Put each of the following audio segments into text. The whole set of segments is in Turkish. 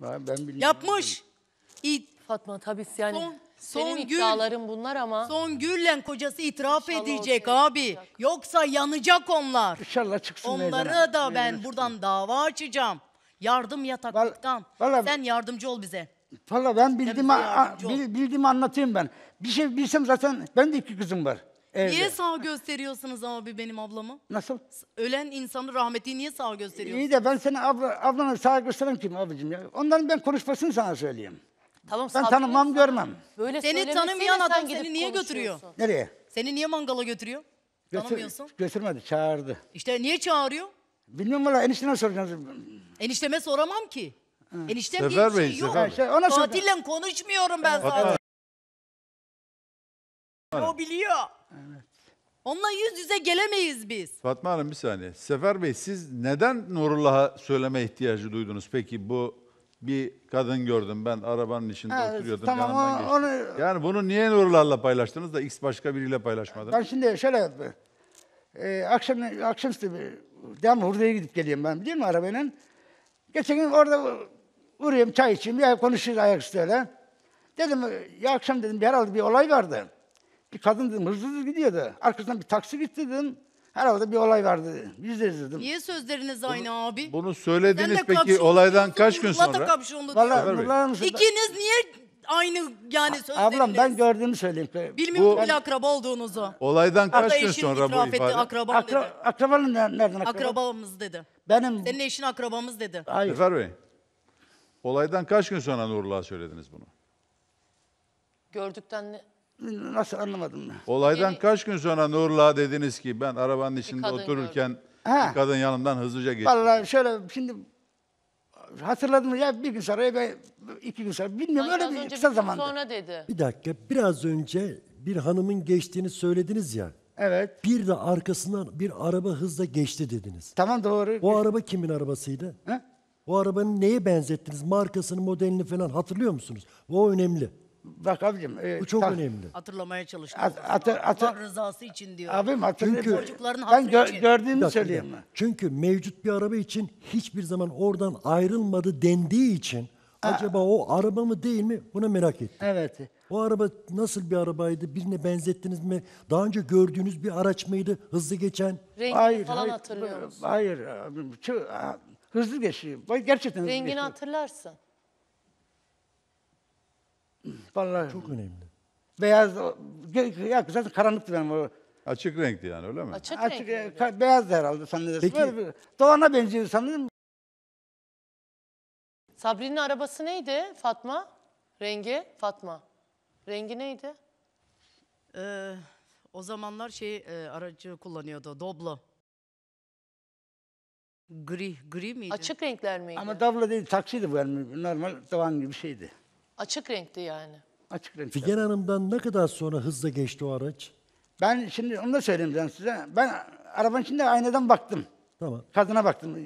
Ben, Yapmış. İ- Fatma tabii yani Son- senin son iddiaların bunlar ama son gülle kocası itiraf İnşallah edecek ortaya abi. çıkacak. Yoksa yanacak onlar. İnşallah çıksın meydana. Onları da ben buradan dava açacağım. Yardım yataklıktan. vallahi- Sen yardımcı ol bize. Valla ben bildiğimi, bildiğimi anlatayım ben. Bir şey bilsem zaten, ben de iki kızım var. Evde. Niye sağ gösteriyorsunuz abi benim ablamı? Nasıl? Ölen insanı rahmeti niye sağ gösteriyorsunuz? İyi de ben seni abla, ablanı sağ gösteren kim abicim ya? Onların ben konuşmasını sana söyleyeyim. Tamam, ben tanımam sen- görmem. Böyle Seni tanımayan adam gidip seni niye götürüyor? Nereye? Seni niye mangala götürüyor? Götür- Tanımıyorsun. Götürmedi çağırdı. İşte niye çağırıyor? Bilmiyorum valla eniştene soracağım. Enişteme soramam ki. Eniştem diye bir şey yok. Sefer ona sor- konuşmuyorum ben zaten. O biliyor. Evet. Onunla yüz yüze gelemeyiz biz. Fatma Hanım bir saniye. Sefer Bey siz neden Nurullah'a söyleme ihtiyacı duydunuz? Peki bu bir kadın gördüm ben arabanın içinde Ha, oturuyordum tamam, yanımdan o- geçti. Yani bunu niye Nurullah'la paylaştınız da X başka biriyle paylaşmadınız? Ben şimdi şöyle e, akşam akşam devam hurdaya gidip geliyorum ben biliyor musun arabayla? Geçen gün orada uğrayayım çay içeyim ya konuşuruz ayaküstü öyle. Dedim ya akşam dedim bir herhalde bir olay vardı. Bir kadın dedim hızlı hızlı gidiyordu. Arkasından bir taksi gitti dedim. Herhalde bir olay vardı. Biz de izledim. Niye sözleriniz aynı abi? Bunu söylediniz peki olaydan kaç gün Murat'a sonra? kapşonlu Vallahi İkiniz niye aynı yani sözleriniz? Ablam ben gördüğümü söyleyeyim. Bilmiyorum Bu- bile akraba olduğunuzu. Olan kaç gün sonra itiraf bu etti, akrabam Akra, dedi. akrabanın nereden akraba? Akrabamız dedi. Benim Senin eşin akrabamız dedi. hayır. Zafer Bey, olaydan kaç gün sonra Nurullah'a söylediniz bunu? Gördükten ne- Nasıl anlamadım ben. Olaydan Evet. kaç gün sonra Nurla dediniz ki ben arabanın içinde kadın otururken bir kadın yanımdan hızlıca geçti. Vallahi şöyle şimdi hatırladım ya bir gün sonra ben iki gün sonra bilmiyorum Sanki öyle bir kısa zamanda. sonra dedi. Bir dakika biraz önce bir hanımın geçtiğini söylediniz ya. Evet. Bir de arkasından bir araba hızla geçti dediniz. Tamam doğru. O araba kimin arabasıydı? Ha? O arabanın neye benzettiniz? Markasını, modelini falan hatırlıyor musunuz? O önemli. Bak e, Bu çok tak- önemli. Hatırlamaya çalıştım. At- atı- Allah rızası için diyor. Abim Çünkü- ben gö- gördüğümü dakika, söyleyeyim mi? Çünkü mevcut bir araba için hiçbir zaman oradan ayrılmadı dendiği için acaba o araba mı değil mi buna merak ettim. Evet. O araba nasıl bir arabaydı? Birine benzettiniz mi? Daha önce gördüğünüz bir araç mıydı? Hızlı geçen? Rengini falan hatırlıyor musun? Hayır. hızlı geçiyor. Gerçekten hızlı Rengini geçiyor. hatırlarsın. Vallahi Çok önemli. beyaz ya güzel, karanlıktı benim o. Açık renkti yani öyle mi? Açık, Açık renkli. E, beyaz da herhalde sanırım. Peki. Doğana benziyor sanırım. Sabri'nin arabası neydi Fatma? Rengi Fatma. Rengi neydi? Ee, o zamanlar şey e, aracı kullanıyordu. Doblo. Gri, gri miydi? Açık renkler miydi? Ama davla değil taksiydi bu yani normal doğan gibi bir şeydi. Açık renkti yani. Açık renk. Figen Hanım'dan ne kadar sonra hızla geçti o araç? Ben şimdi onu da söyleyeyim ben size. Ben arabanın içinde aynadan baktım. Tamam. Kadına baktım.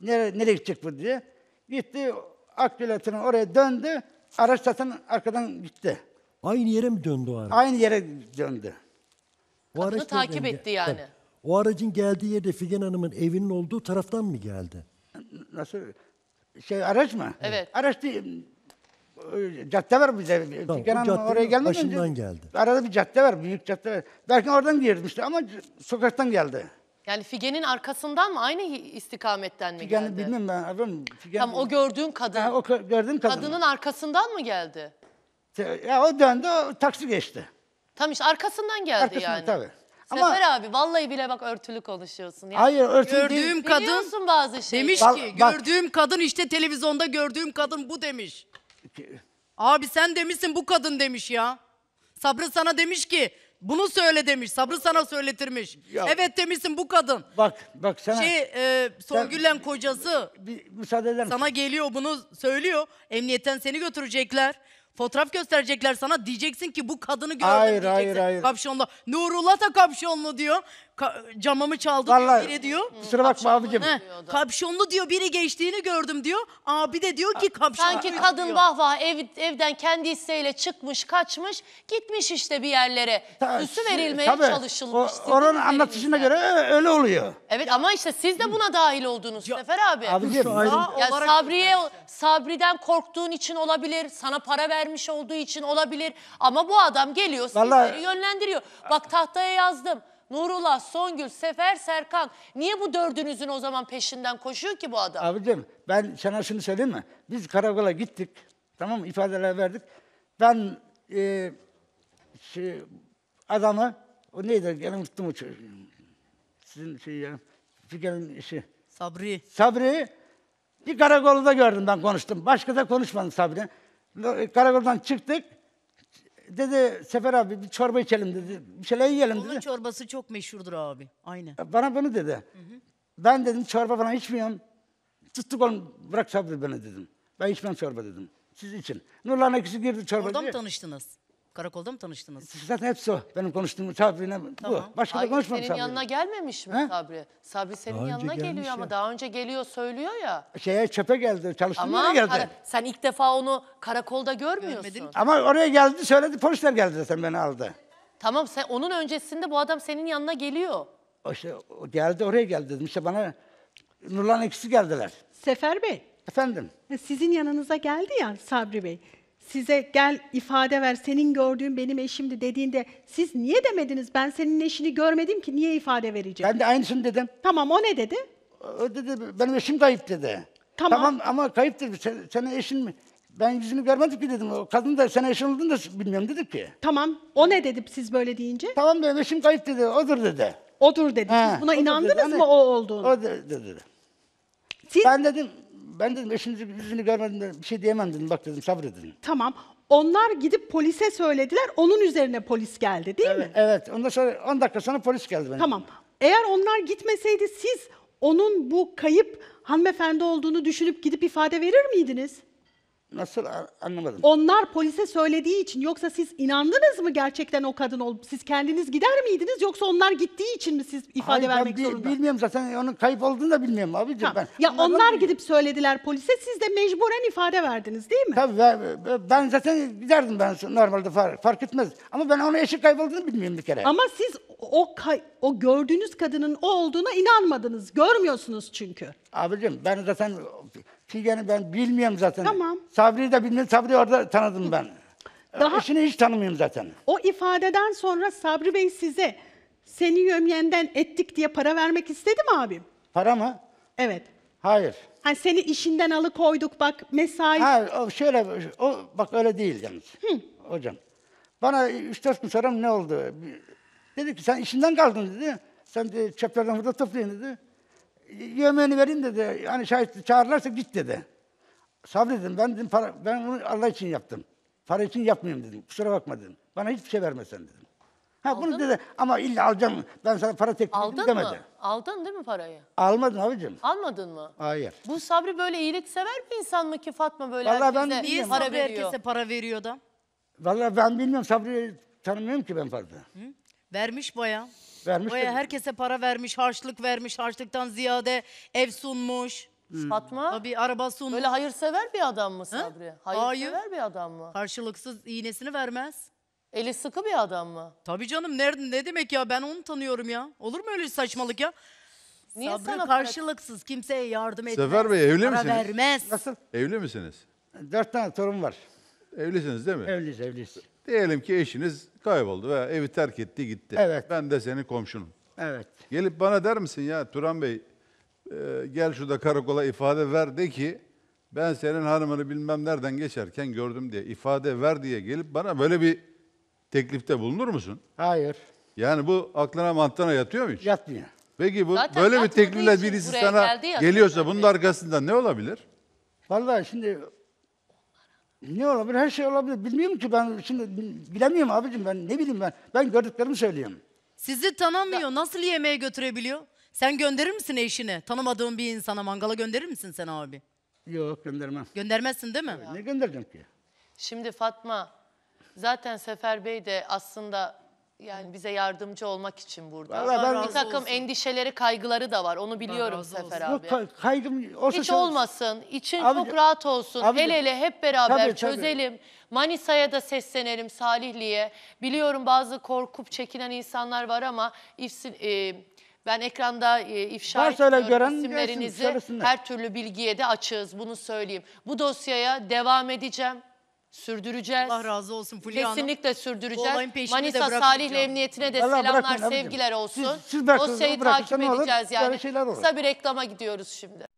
Nere nereye gidecek bu diye. Gitti akbilatının oraya döndü. Araç zaten arkadan gitti. Aynı yere mi döndü o araç? Aynı yere döndü. O Kadını takip önce- etti yani. O aracın geldiği yerde Figen Hanım'ın evinin olduğu taraftan mı geldi? Nasıl? Şey araç mı? Evet. Araç değil, e, cadde var bize. Tamam, Genel oraya caddenin gelmeden önce geldi. arada bir cadde var, büyük cadde var. Belki oradan girdim ama sokaktan geldi. Yani Figen'in arkasından mı aynı istikametten mi geldi? Yani bilmem ben adam. Figen, Tam o gördüğün kadın Ha, o ka- gördüğüm kadın. kadının arkasından mı geldi? Ya o döndü, o taksi geçti. Tamam işte arkasından geldi Arkasından yani. tabii. Ama Sefer abi vallahi bile bak örtülü konuşuyorsun. Ya. hayır örtülü değil. Gördüğüm kadın Biliyorsun bazı şeyleri. demiş ki bak. gördüğüm kadın işte televizyonda gördüğüm kadın bu demiş. Abi sen demişsin bu kadın demiş ya. Sabrı sana demiş ki bunu söyle demiş. Sabrı sana söyletirmiş. Ya. Evet demişsin bu kadın. Bak bak sana. Şey e, Songül'le kocası. Bir, müsaade eder Sana geliyor bunu söylüyor. Emniyetten seni götürecekler. Fotoğraf gösterecekler sana. Diyeceksin ki bu kadını gördüm hayır, diyeceksin. Hayır hayır hayır. Kapşonlu. Nurullah da kapşonlu diyor. Ka- camımı çaldı Vallahi, diyor biri diyor. Kusura bakma abicim. He, kapşonlu diyor biri geçtiğini gördüm diyor. Abi de diyor ki kapşonlu. Sanki kadın vah vah ev, evden kendi isteğiyle çıkmış, kaçmış, gitmiş işte bir yerlere. Ta- verilmeye Tabii, o- çalışılmış. sizin onun üzerinize. anlatışına göre öyle oluyor. Evet ama işte siz de buna dahil oldunuz Sefer abi. Abi Aa, Ya Sabriye Sabri'den korktuğun için olabilir. Sana para vermiş olduğu için olabilir. Ama bu adam geliyor Vallahi- yönlendiriyor. Bak tahtaya yazdım. Nurullah, Songül, Sefer, Serkan. Niye bu dördünüzün o zaman peşinden koşuyor ki bu adam? Abicim ben sana şunu söyleyeyim mi? Biz karakola gittik. Tamam mı? İfadeler verdik. Ben e, şey, adamı o neydi? Yani unuttum o Sizin şey ya. Figen'in işi. Sabri. Sabri bir karakolda gördüm ben konuştum. Başka da konuşmadım Sabri. Karakoldan çıktık. Dedi Sefer abi bir çorba içelim dedi. Bir şeyler yiyelim Onun çorbası çok meşhurdur abi. Aynen. E, bana bunu dedi. Ben dedim çorba falan içmiyorum. Tuttuk onu bırak çorba beni dedim. Ben içmem çorba dedim. Siz için. Nurlan ikisi girdi çorba Orada mı tanıştınız? Karakolda mı tanıştınız? Zaten hepsi o. Benim konuştuğum tabirine bu. Tamam. Başka da Ay, konuşmam senin yanına gelmemiş mi Sabri? Sabri senin Daha yanına geliyor gelmiş ama daha önce geliyor söylüyor ya. Şeye çöpe geldi. Çalıştığım Ama geldi. kara- sen ilk defa onu karakolda görmüyorsun. Görmedim. Ama oraya geldi söyledi. Polisler geldi zaten beni aldı. Tamam sen onun öncesinde bu adam senin yanına geliyor. O işte o geldi oraya geldi dedim. İşte bana Nurlan ikisi geldiler. Sefer Bey, Efendim. sizin yanınıza geldi ya Sabri Bey size gel ifade ver, senin gördüğün benim eşimdi dediğinde siz niye demediniz? Ben senin eşini görmedim ki niye ifade vereceğim? Ben de aynısını dedim. Tamam o ne dedi? O dedi benim eşim kayıp dedi. Tamam. Tamam ama kayıp dedi. Sen, senin eşin mi? Ben yüzünü görmedik ki dedim. O kadın da sen eşin olduğunu da bilmiyorum dedik ki. Tamam o ne dedi siz böyle deyince? Tamam benim eşim kayıp dedi. Odur dedi. Odur dedi. He, Siz buna odur dedi. inandınız mı Hani- o olduğunu? O dedi dedi. Siz Ben dedim ben dedim eşinizi yüzünü görmedim Bir şey diyemem dedim. Bak dedim sabredin. Tamam. Onlar gidip polise söylediler. Onun üzerine polis geldi değil mi? Evet. Ondan sonra 10 dakika sonra polis geldi benim. Tamam. Eğer onlar gitmeseydi siz onun bu kayıp hanımefendi olduğunu düşünüp gidip ifade verir miydiniz? Nasıl anlamadım. Onlar polise söylediği için yoksa siz inandınız mı gerçekten o kadın olup siz kendiniz gider miydiniz yoksa onlar gittiği için mi siz ifade Hayır, vermek bi- zorunda? Bilmiyorum zaten onun kayıp olduğunu da bilmiyorum abiciğim. Tamam. ben. Ya Anladın onlar mı? gidip söylediler polise siz de mecburen ifade verdiniz değil mi? Tabii ben, zaten giderdim ben normalde fark, fark etmez. Ama ben onun eşi kaybolduğunu bilmiyorum bir kere. Ama siz o kay- o gördüğünüz kadının o olduğuna inanmadınız. Görmüyorsunuz çünkü. Abicim ben zaten Figen'i ben bilmiyorum zaten. Tamam. Sabri'yi de bilmiyorum. Sabri'yi orada tanıdım ben. Daha... Eşini hiç tanımıyorum zaten. O ifadeden sonra Sabri Bey size seni yömyenden ettik diye para vermek istedi mi abim? Para mı? Evet. Hayır. Hani seni işinden alıkoyduk bak mesai. Ha, şöyle, o, bak öyle değil yalnız. Hı. Hocam. Bana 3-4 gün sonra ne oldu? Dedi ki sen işinden kaldın dedi. Sen de çöplerden burada toplayın dedi yemeğini verin dedi. Yani şahit çağırırlarsa git dedi. Sabredim ben dedim para, ben bunu Allah için yaptım. Para için yapmayayım dedim. Kusura bakma dedim. Bana hiçbir şey vermesen dedim. Ha Aldın bunu dedi mı? ama illa alacağım. Ben sana para teklif Aldın ettim demedi. mı? Aldın değil mi parayı? Almadım abicim. Almadın mı? Hayır. Bu Sabri böyle iyilik sever bir insan mı ki Fatma böyle Vallahi ben niye bilmiyorum. para Sabri veriyor? herkese para veriyor da? Vallahi ben bilmiyorum Sabri'yi tanımıyorum ki ben fazla. Vermiş baya. Vermiş Oya herkese para vermiş, harçlık vermiş, harçlıktan ziyade ev sunmuş. Fatma hmm. Tabii araba sunmuş. böyle hayırsever bir adam mı Sabri? Hayırsever bir adam mı? Karşılıksız iğnesini vermez. Eli sıkı bir adam mı? Tabii canım nerede ne demek ya ben onu tanıyorum ya. Olur mu öyle saçmalık ya? Niye Sabrı sana karşılıksız kimseye yardım etmez. Sefer Bey, evli para misiniz? vermez. Nasıl? Evli misiniz? Dört tane torun var. Evlisiniz değil mi? Evliyiz evliyiz. Diyelim ki eşiniz kayboldu veya evi terk etti gitti. Evet. Ben de senin komşunum. Evet. Gelip bana der misin ya Turan Bey e, gel şurada karakola ifade ver de ki ben senin hanımını bilmem nereden geçerken gördüm diye ifade ver diye gelip bana böyle bir teklifte bulunur musun? Hayır. Yani bu aklına mantığına yatıyor mu hiç? Yatmıyor. Peki bu Zaten böyle bir teklifle birisi sana geliyorsa bunun arkasında ne olabilir? Vallahi şimdi ne olabilir? Her şey olabilir. Bilmiyorum ki ben şimdi bilemiyorum abicim ben ne bileyim ben. Ben gördüklerimi söyleyeyim. Sizi tanımıyor. Nasıl yemeğe götürebiliyor? Sen gönderir misin eşini? Tanımadığın bir insana mangala gönderir misin sen abi? Yok göndermem. Göndermezsin değil mi? Ne göndereceğim ki? Şimdi Fatma, zaten Sefer Bey de aslında yani bize yardımcı olmak için burada. Vallahi ben- bir takım endişeleri, kaygıları da var. Onu biliyorum razı Sefer abi. Yok kaygım olsa Hiç olmasın. İçin Abi- çok rahat olsun. Abi- el ele hep beraber Tabii, tabii. çözelim. Manisa'ya da seslenelim Salihli'ye. Biliyorum bazı korkup çekinen insanlar var ama ifsin, e, ben ekranda e, ifşa Varsa öyle gelsin, Her türlü bilgiye de açığız bunu söyleyeyim. Bu dosyaya devam edeceğim. Sürdüreceğiz. Allah razı olsun Fulya Kesinlikle Bu sürdüreceğiz. Manisa bırakmayacağım. Emniyetine de Vallahi selamlar, sevgiler olsun. Siz- siz o Dosyayı bırakırsa takip ne olur? edeceğiz yani. Kısa bir reklama gidiyoruz şimdi.